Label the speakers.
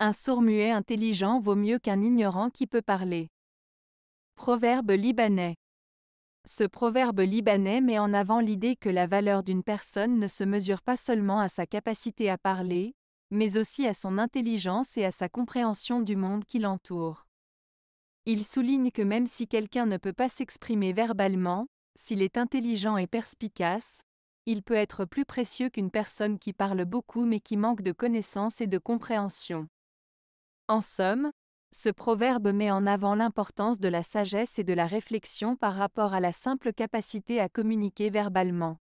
Speaker 1: Un sourd-muet intelligent vaut mieux qu'un ignorant qui peut parler. Proverbe libanais. Ce proverbe libanais met en avant l'idée que la valeur d'une personne ne se mesure pas seulement à sa capacité à parler, mais aussi à son intelligence et à sa compréhension du monde qui l'entoure. Il souligne que même si quelqu'un ne peut pas s'exprimer verbalement, s'il est intelligent et perspicace, il peut être plus précieux qu'une personne qui parle beaucoup mais qui manque de connaissances et de compréhension. En somme, ce proverbe met en avant l'importance de la sagesse et de la réflexion par rapport à la simple capacité à communiquer verbalement.